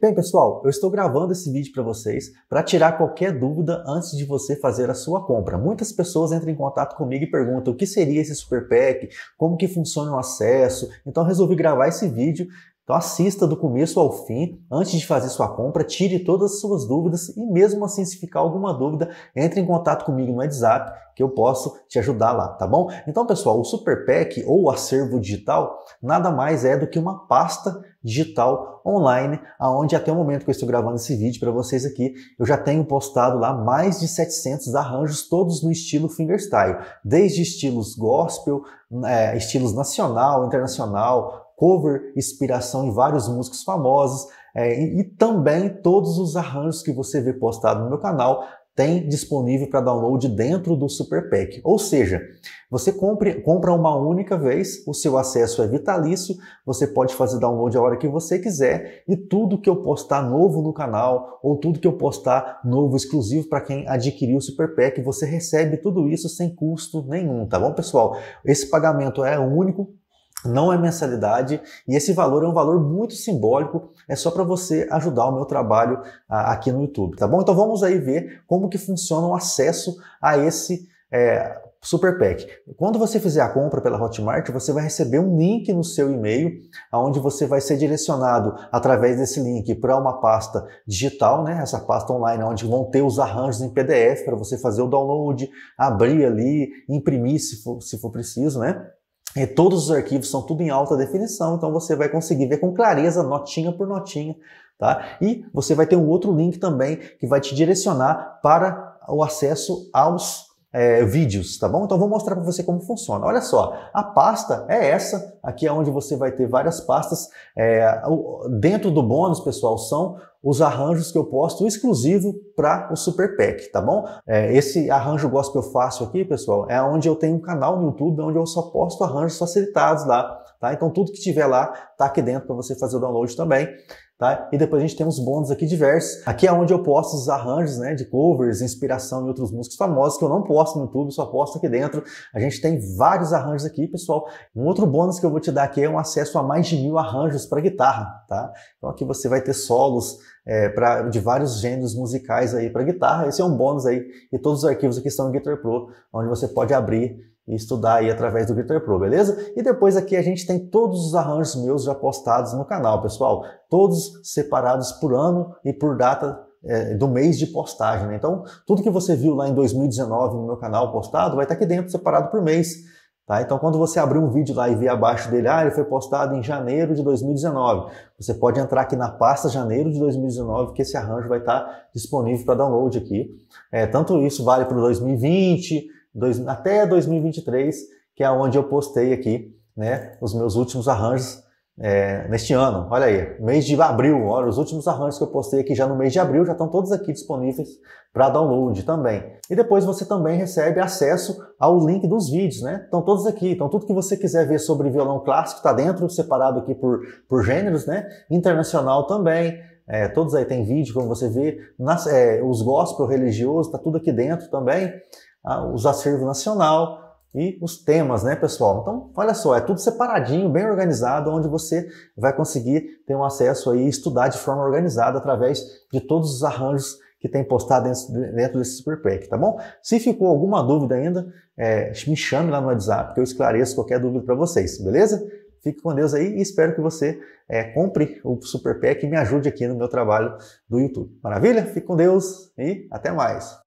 Bem, pessoal, eu estou gravando esse vídeo para vocês para tirar qualquer dúvida antes de você fazer a sua compra. Muitas pessoas entram em contato comigo e perguntam o que seria esse Super Pack, como que funciona o acesso. Então resolvi gravar esse vídeo então assista do começo ao fim, antes de fazer sua compra, tire todas as suas dúvidas e mesmo assim se ficar alguma dúvida, entre em contato comigo no WhatsApp que eu posso te ajudar lá, tá bom? Então pessoal, o Super Pack ou acervo digital nada mais é do que uma pasta digital online, aonde até o momento que eu estou gravando esse vídeo para vocês aqui, eu já tenho postado lá mais de 700 arranjos, todos no estilo fingerstyle, desde estilos gospel, é, estilos nacional, internacional, cover, inspiração em vários músicos famosos é, e, e também todos os arranjos que você vê postado no meu canal tem disponível para download dentro do Super Pack. Ou seja, você compre, compra uma única vez, o seu acesso é vitalício, você pode fazer download a hora que você quiser e tudo que eu postar novo no canal ou tudo que eu postar novo exclusivo para quem adquiriu o Super Pack, você recebe tudo isso sem custo nenhum, tá bom, pessoal? Esse pagamento é único, não é mensalidade e esse valor é um valor muito simbólico, é só para você ajudar o meu trabalho a, aqui no YouTube, tá bom? Então vamos aí ver como que funciona o acesso a esse é, Super Pack. Quando você fizer a compra pela Hotmart, você vai receber um link no seu e-mail, onde você vai ser direcionado através desse link para uma pasta digital, né? Essa pasta online, onde vão ter os arranjos em PDF para você fazer o download, abrir ali, imprimir se for, se for preciso, né? E é, todos os arquivos são tudo em alta definição, então você vai conseguir ver com clareza, notinha por notinha, tá? E você vai ter um outro link também que vai te direcionar para o acesso aos é, vídeos, tá bom? Então vou mostrar para você como funciona. Olha só, a pasta é essa, aqui é onde você vai ter várias pastas. É, dentro do bônus, pessoal, são os arranjos que eu posto exclusivo para o Super Pack, tá bom? É, esse arranjo gosto que eu faço aqui, pessoal, é onde eu tenho um canal no YouTube onde eu só posto arranjos facilitados lá, tá? Então tudo que tiver lá tá aqui dentro para você fazer o download também. Tá? E depois a gente tem uns bônus aqui diversos. Aqui é onde eu posto os arranjos né, de covers, inspiração e outros músicos famosos que eu não posto no YouTube, só posto aqui dentro. A gente tem vários arranjos aqui, pessoal. Um outro bônus que eu vou te dar aqui é um acesso a mais de mil arranjos para guitarra. Tá? Então aqui você vai ter solos é, pra, de vários gêneros musicais aí para guitarra. Esse é um bônus aí. E todos os arquivos aqui estão no Guitar Pro, onde você pode abrir e estudar aí através do Guitar Pro, beleza? E depois aqui a gente tem todos os arranjos meus já postados no canal, pessoal. Todos separados por ano e por data é, do mês de postagem, né? Então, tudo que você viu lá em 2019 no meu canal postado vai estar aqui dentro, separado por mês. Tá? Então, quando você abrir um vídeo lá e ver abaixo dele, ah, ele foi postado em janeiro de 2019, você pode entrar aqui na pasta janeiro de 2019, que esse arranjo vai estar disponível para download aqui. É, tanto isso vale para 2020, dois, até 2023, que é onde eu postei aqui né, os meus últimos arranjos é, neste ano. Olha aí, mês de abril, olha, os últimos arranjos que eu postei aqui já no mês de abril já estão todos aqui disponíveis para download também. E depois você também recebe acesso ao link dos vídeos, né? Estão todos aqui. Então tudo que você quiser ver sobre violão clássico está dentro, separado aqui por, por gêneros, né? Internacional também. É, todos aí tem vídeo, como você vê. Nas, é, os gospel religiosos, está tudo aqui dentro também os acervos nacional, e os temas, né, pessoal? Então, olha só, é tudo separadinho, bem organizado, onde você vai conseguir ter um acesso aí, estudar de forma organizada através de todos os arranjos que tem postado dentro, desse Super Pack, tá bom? Se ficou alguma dúvida ainda, é, me chame lá no WhatsApp, que eu esclareço qualquer dúvida para vocês, beleza? Fique com Deus aí e espero que você é, compre o Super Pack e me ajude aqui no meu trabalho do YouTube. Maravilha? Fique com Deus e até mais!